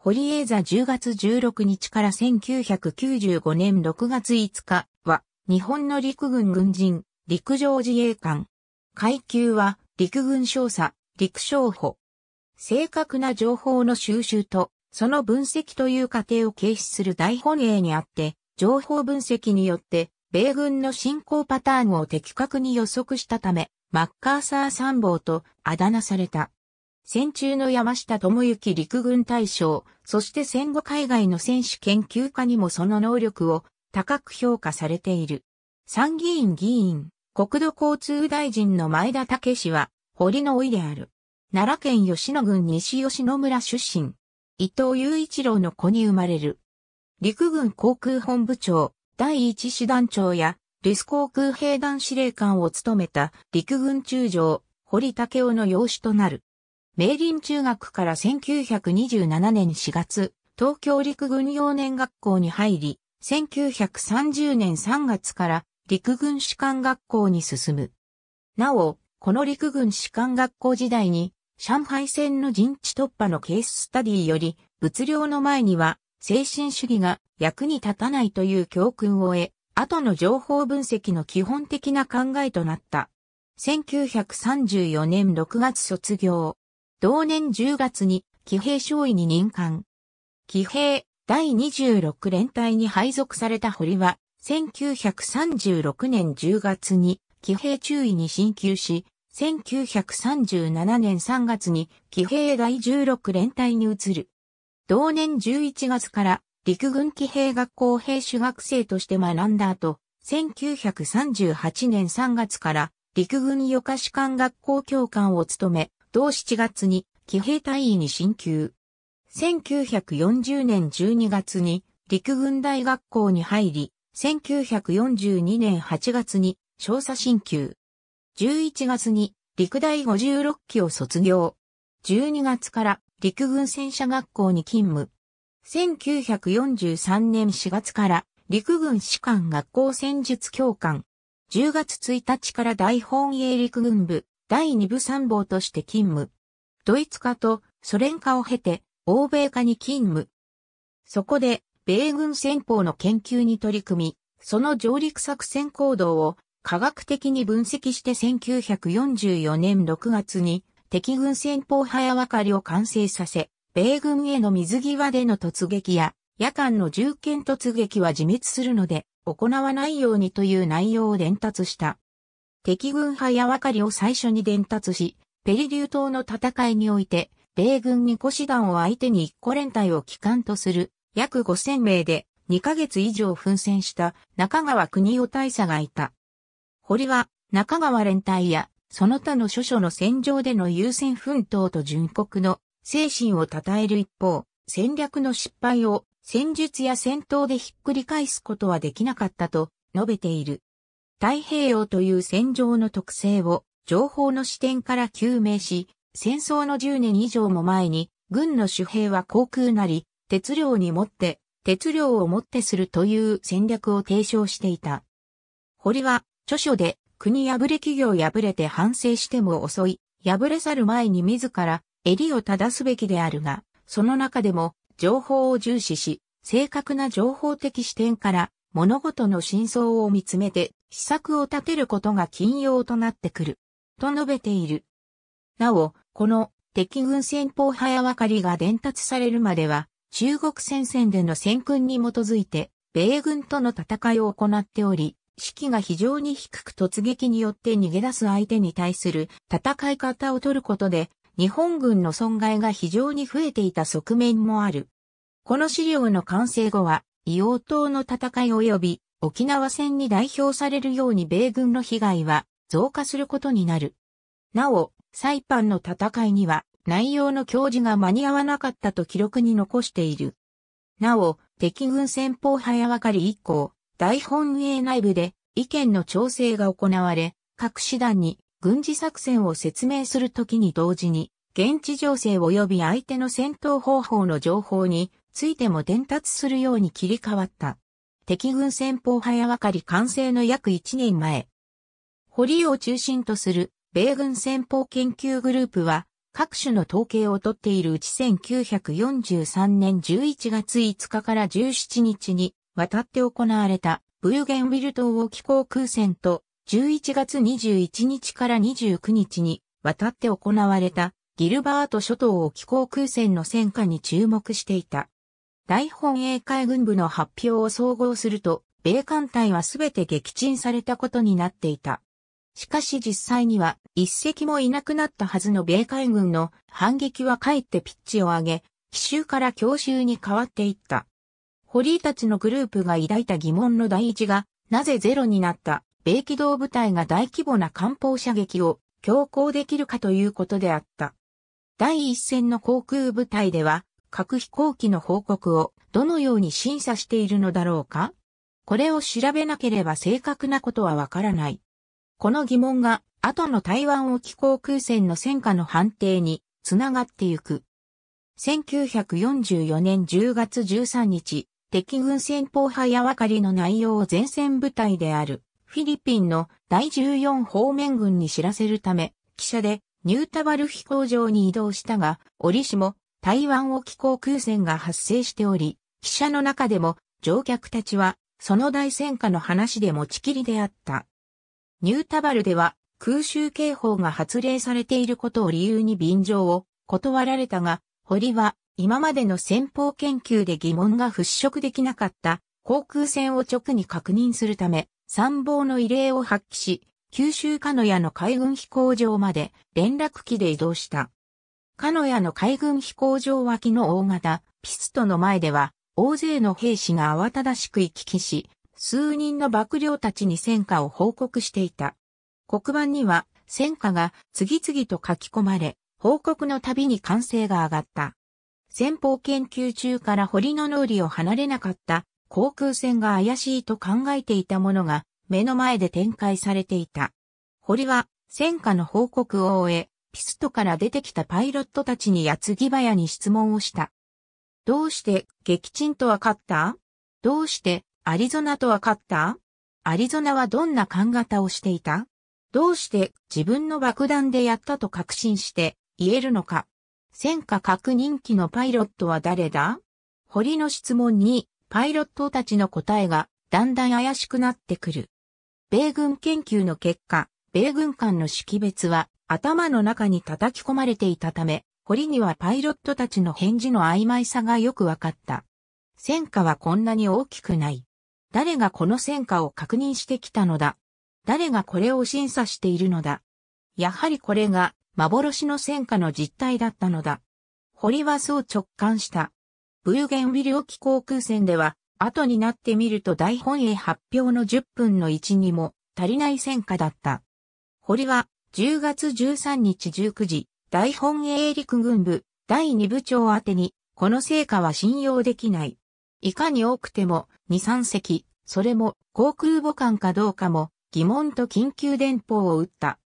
ホエーザ10月16日から1995年6月5日は、日本の陸軍軍人、陸上自衛官。階級は、陸軍少佐、陸将補。正確な情報の収集と、その分析という過程を軽視する大本営にあって、情報分析によって、米軍の進行パターンを的確に予測したため、マッカーサー参謀とあだ名された。戦中の山下智之陸軍大将、そして戦後海外の選手研究家にもその能力を高く評価されている。参議院議員、国土交通大臣の前田武氏は、堀の老いである。奈良県吉野郡西吉野村出身。伊藤雄一郎の子に生まれる。陸軍航空本部長、第一師団長や、リス航空兵団司令官を務めた陸軍中将、堀武雄の養子となる。明林中学から1927年4月、東京陸軍幼年学校に入り、1930年3月から陸軍士官学校に進む。なお、この陸軍士官学校時代に、上海戦の陣地突破のケーススタディより、物量の前には、精神主義が役に立たないという教訓を得、後の情報分析の基本的な考えとなった。1934年6月卒業。同年10月に騎兵少尉に任官。騎兵第26連隊に配属された堀は、1936年10月に騎兵中尉に進級し、1937年3月に騎兵第16連隊に移る。同年11月から陸軍騎兵学校兵士学生として学んだ後、1938年3月から陸軍予科士官学校教官を務め、同7月に騎兵隊員に進級。1940年12月に陸軍大学校に入り、1942年8月に少佐進級。11月に陸大56期を卒業。12月から陸軍戦車学校に勤務。1943年4月から陸軍士官学校戦術教官。10月1日から大本営陸軍部第二部参謀として勤務。ドイツ化とソ連化を経て、欧米化に勤務。そこで、米軍戦法の研究に取り組み、その上陸作戦行動を科学的に分析して1944年6月に敵軍戦法早分かりを完成させ、米軍への水際での突撃や夜間の重剣突撃は自滅するので行わないようにという内容を伝達した。敵軍派やわかりを最初に伝達し、ペリリュー島の戦いにおいて、米軍に腰師団を相手に一個連隊を機関とする約5000名で2ヶ月以上奮戦した中川国夫大佐がいた。堀は中川連隊やその他の諸所の戦場での優先奮闘と殉国の精神を称える一方、戦略の失敗を戦術や戦闘でひっくり返すことはできなかったと述べている。太平洋という戦場の特性を情報の視点から究明し、戦争の10年以上も前に、軍の主兵は航空なり、鉄量にもって、鉄量をもってするという戦略を提唱していた。堀は、著書で、国破れ企業破れて反省しても遅い、破れ去る前に自ら、襟を正すべきであるが、その中でも、情報を重視し、正確な情報的視点から、物事の真相を見つめて施策を立てることが禁用となってくる。と述べている。なお、この敵軍戦法早分かりが伝達されるまでは、中国戦線での戦訓に基づいて、米軍との戦いを行っており、士気が非常に低く突撃によって逃げ出す相手に対する戦い方を取ることで、日本軍の損害が非常に増えていた側面もある。この資料の完成後は、硫黄島の戦い及び沖縄戦に代表されるように米軍の被害は増加することになる。なお、サイパンの戦いには内容の教示が間に合わなかったと記録に残している。なお、敵軍戦法早分かり以降、大本営内部で意見の調整が行われ、各師団に軍事作戦を説明するときに同時に、現地情勢及び相手の戦闘方法の情報についても伝達するように切り替わった。敵軍戦法早分かり完成の約1年前。堀を中心とする米軍戦法研究グループは各種の統計を取っているうち1943年11月5日から17日に渡って行われたブーゲンウィル島沖航空戦と11月21日から29日に渡って行われたギルバート諸島沖航空戦の戦果に注目していた。大本営海軍部の発表を総合すると、米艦隊はすべて撃沈されたことになっていた。しかし実際には一隻もいなくなったはずの米海軍の反撃はかえってピッチを上げ、奇襲から強襲に変わっていった。ホリーたちのグループが抱いた疑問の第一が、なぜゼロになった米機動部隊が大規模な艦砲射撃を強行できるかということであった。第一線の航空部隊では、各飛行機の報告をどのように審査しているのだろうかこれを調べなければ正確なことはわからない。この疑問が後の台湾沖航空戦の戦果の判定につながってゆく。1944年10月13日、敵軍戦法派や分かりの内容を前線部隊であるフィリピンの第14方面軍に知らせるため、記者でニュータバル飛行場に移動したが、折しも台湾沖航空船が発生しており、記者の中でも乗客たちはその大戦火の話で持ちきりであった。ニュータバルでは空襲警報が発令されていることを理由に便乗を断られたが、堀は今までの戦法研究で疑問が払拭できなかった航空船を直に確認するため、参謀の異例を発揮し、九州鹿屋の海軍飛行場まで連絡機で移動した。鹿屋の海軍飛行場脇の大型ピストの前では、大勢の兵士が慌ただしく行き来し、数人の幕僚たちに戦果を報告していた。黒板には戦果が次々と書き込まれ、報告のたびに歓声が上がった。先方研究中から堀の脳裏を離れなかった航空戦が怪しいと考えていたものが目の前で展開されていた。堀は戦果の報告を終え、ピストから出てきたパイロットたちに矢継ぎ早に質問をした。どうして撃沈とはかったどうしてアリゾナとはかったアリゾナはどんな勘型をしていたどうして自分の爆弾でやったと確信して言えるのか戦火確認機のパイロットは誰だ堀の質問にパイロットたちの答えがだんだん怪しくなってくる。米軍研究の結果、米軍間の識別は頭の中に叩き込まれていたため、堀にはパイロットたちの返事の曖昧さがよくわかった。戦火はこんなに大きくない。誰がこの戦火を確認してきたのだ。誰がこれを審査しているのだ。やはりこれが幻の戦火の実態だったのだ。堀はそう直感した。ブーゲンビル沖航空船では、後になってみると大本営発表の10分の1にも足りない戦火だった。堀は10月13日19時、大本営陸軍部、第2部長宛に、この成果は信用できない。いかに多くても、2、3隻、それも、航空母艦かどうかも、疑問と緊急電報を打った。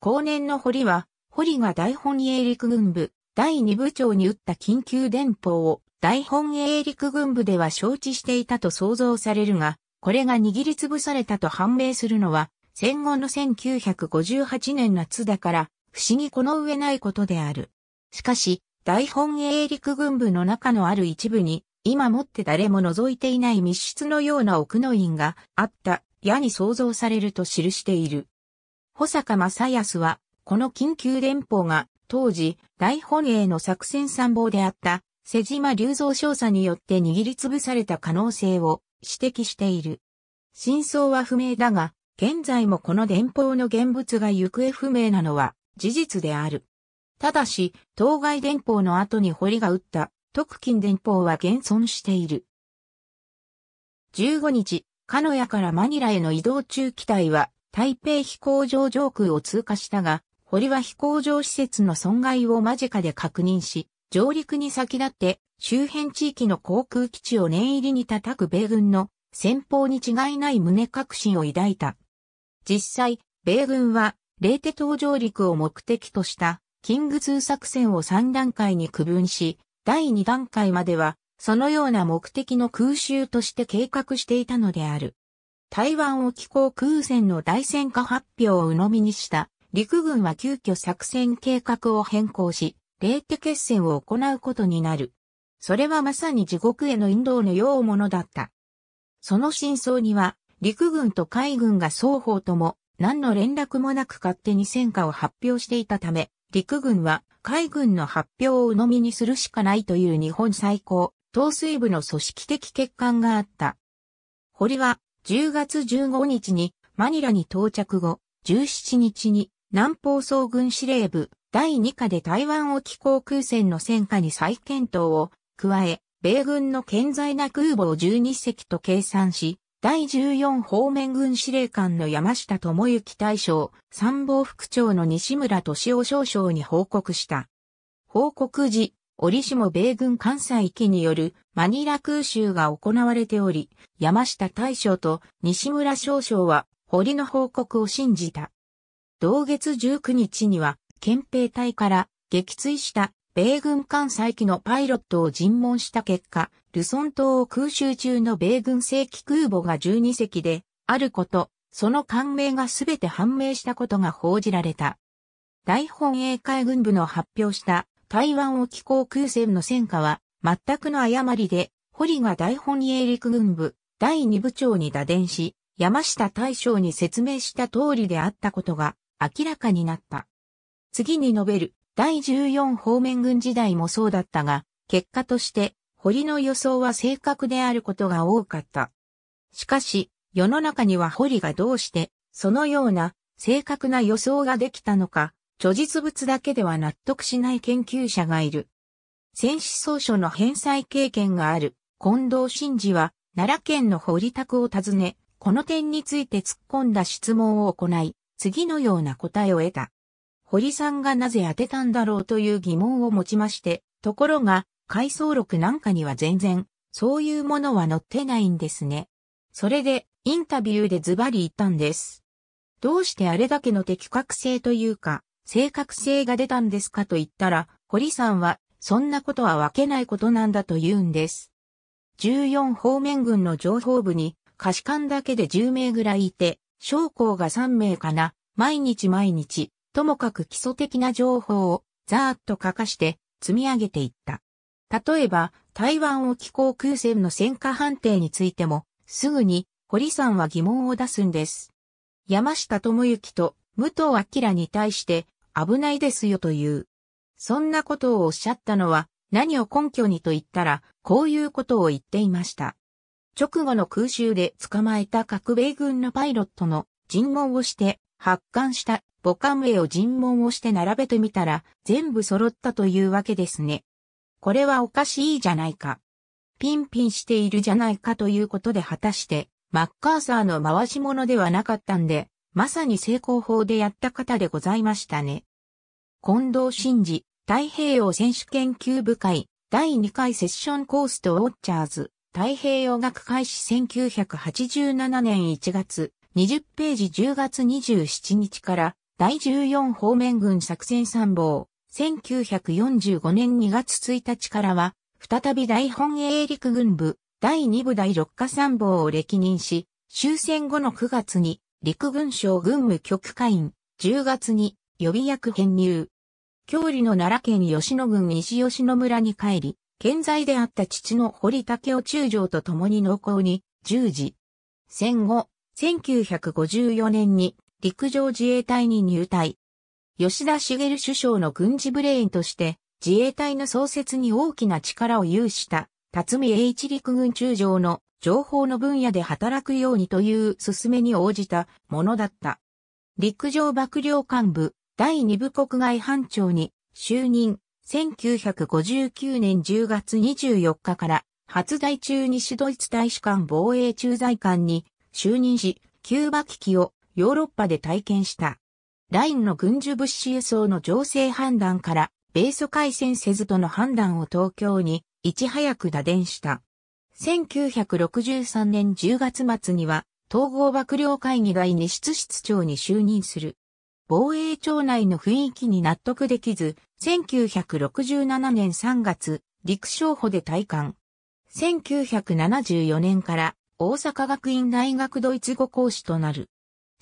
後年の堀は、堀が大本営陸軍部、第2部長に打った緊急電報を、大本営陸軍部では承知していたと想像されるが、これが握りつぶされたと判明するのは、戦後の1958年夏だから、不思議この上ないことである。しかし、大本営陸軍部の中のある一部に、今もって誰も覗いていない密室のような奥の院があった矢に想像されると記している。保坂正康は、この緊急電報が当時大本営の作戦参謀であった瀬島隆三少佐によって握りつぶされた可能性を指摘している。真相は不明だが、現在もこの電報の現物が行方不明なのは事実である。ただし、当該電報の後に堀が打った特勤電報は現存している。15日、鹿屋からマニラへの移動中機体は台北飛行場上空を通過したが、堀は飛行場施設の損害を間近で確認し、上陸に先立って周辺地域の航空基地を念入りに叩く米軍の先方に違いない胸確信を抱いた。実際、米軍は、レーテ島上陸を目的とした、キング2作戦を3段階に区分し、第2段階までは、そのような目的の空襲として計画していたのである。台湾を港空戦の大戦化発表を鵜呑みにした、陸軍は急遽作戦計画を変更し、レーテ決戦を行うことになる。それはまさに地獄への引導のようものだった。その真相には、陸軍と海軍が双方とも何の連絡もなく勝手に戦果を発表していたため、陸軍は海軍の発表を鵜呑みにするしかないという日本最高、統帥部の組織的欠陥があった。堀は10月15日にマニラに到着後、17日に南方総軍司令部第2課で台湾沖航空戦の戦果に再検討を加え、米軍の健在な空母を12隻と計算し、第14方面軍司令官の山下智之大将、参謀副長の西村敏夫少将に報告した。報告時、折しも米軍関西域によるマニラ空襲が行われており、山下大将と西村少将は堀の報告を信じた。同月19日には、憲兵隊から撃墜した米軍艦載機のパイロットを尋問した結果、ルソン島を空襲中の米軍正規空母が12隻で、あること、その艦名がすべて判明したことが報じられた。大本営海軍部の発表した台湾沖航空戦の戦果は、全くの誤りで、堀が大本営陸軍部第2部長に打電し、山下大将に説明した通りであったことが明らかになった。次に述べる第14方面軍時代もそうだったが、結果として堀の予想は正確であることが多かった。しかし、世の中には堀がどうして、そのような正確な予想ができたのか、著実物だけでは納得しない研究者がいる。戦死総書の返済経験がある近藤真治は奈良県の堀宅を訪ね、この点について突っ込んだ質問を行い、次のような答えを得た。堀さんがなぜ当てたんだろうという疑問を持ちまして、ところが、回想録なんかには全然、そういうものは載ってないんですね。それで、インタビューでズバリ言ったんです。どうしてあれだけの的確性というか、正確性が出たんですかと言ったら、堀さんは、そんなことは分けないことなんだと言うんです。14方面軍の情報部に、可視官だけで10名ぐらいいて、将校が3名かな、毎日毎日、ともかく基礎的な情報をざーっと書かして積み上げていった。例えば、台湾沖航空戦の戦火判定についても、すぐに堀さんは疑問を出すんです。山下智之と武藤明に対して危ないですよという。そんなことをおっしゃったのは何を根拠にと言ったらこういうことを言っていました。直後の空襲で捕まえた各米軍のパイロットの尋問をして発刊した母艦絵を尋問をして並べてみたら、全部揃ったというわけですね。これはおかしいじゃないか。ピンピンしているじゃないかということで果たして、マッカーサーの回し物ではなかったんで、まさに成功法でやった方でございましたね。近藤真二、太平洋選手研究部会、第2回セッションコースとウォッチャーズ、太平洋学開始1987年1月、20ページ10月27日から第14方面軍作戦参謀、1945年2月1日からは、再び大本営陸軍部、第2部第6課参謀を歴任し、終戦後の9月に、陸軍省軍務局会員、10月に予備役編入。郷里の奈良県吉野郡西吉野村に帰り、健在であった父の堀武雄中将と共に農耕に従事。戦後、1954年に陸上自衛隊に入隊。吉田茂首相の軍事ブレインとして、自衛隊の創設に大きな力を有した、辰巳栄一陸軍中将の情報の分野で働くようにという勧めに応じたものだった。陸上幕僚幹部第二部国外班長に就任1959年10月24日から初在中西ドイツ大使館防衛駐在官に就任し、キューバ危機をヨーロッパで体験した。ラインの軍需物資輸送の情勢判断から、米ソ海戦せずとの判断を東京に、いち早く打電した。1963年10月末には、統合幕僚会議第に室室長に就任する。防衛庁内の雰囲気に納得できず、1967年3月、陸商補で退官。1974年から大阪学院大学ドイツ語講師となる。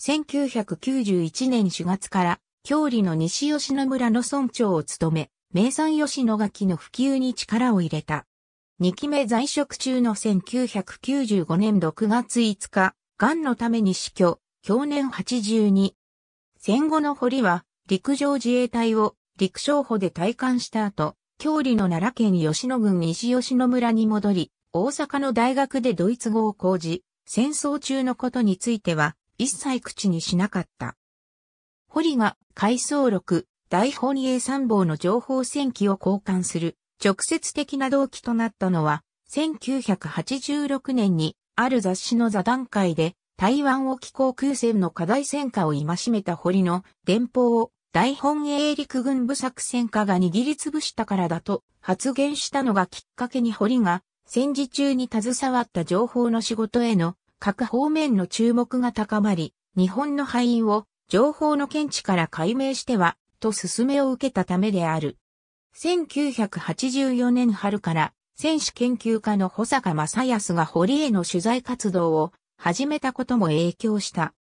1991年4月から、郷里の西吉野村の村長を務め、名産吉野柿の普及に力を入れた。2期目在職中の1995年6月5日、癌のために死去、去年82。戦後の堀は、陸上自衛隊を陸将補で退官した後、郷里の奈良県吉野郡西吉野村に戻り、大阪の大学でドイツ語を講じ、戦争中のことについては、一切口にしなかった。堀が回想録、大本営参謀の情報戦記を交換する直接的な動機となったのは、1986年にある雑誌の座談会で台湾沖航空戦の課題戦果を戒めた堀の電報を大本営陸軍部作戦課が握りつぶしたからだと発言したのがきっかけに堀が戦時中に携わった情報の仕事への各方面の注目が高まり、日本の敗因を情報の見地から解明しては、と勧めを受けたためである。1984年春から選手研究家の保坂正康が堀への取材活動を始めたことも影響した。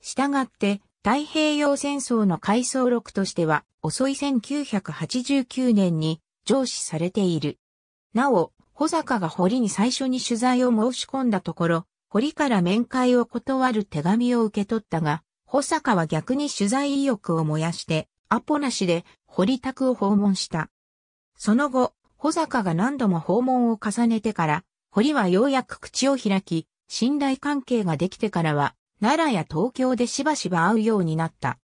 したがって、太平洋戦争の回想録としては遅い1989年に上司されている。なお、保坂が堀に最初に取材を申し込んだところ、堀から面会を断る手紙を受け取ったが、保坂は逆に取材意欲を燃やして、アポなしで堀宅を訪問した。その後、保坂が何度も訪問を重ねてから、堀はようやく口を開き、信頼関係ができてからは、奈良や東京でしばしば会うようになった。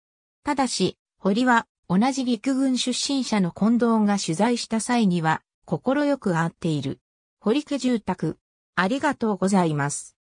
ただし、堀は同じ陸軍出身者の近藤が取材した際には、快く会っている。堀家住宅、ありがとうございます。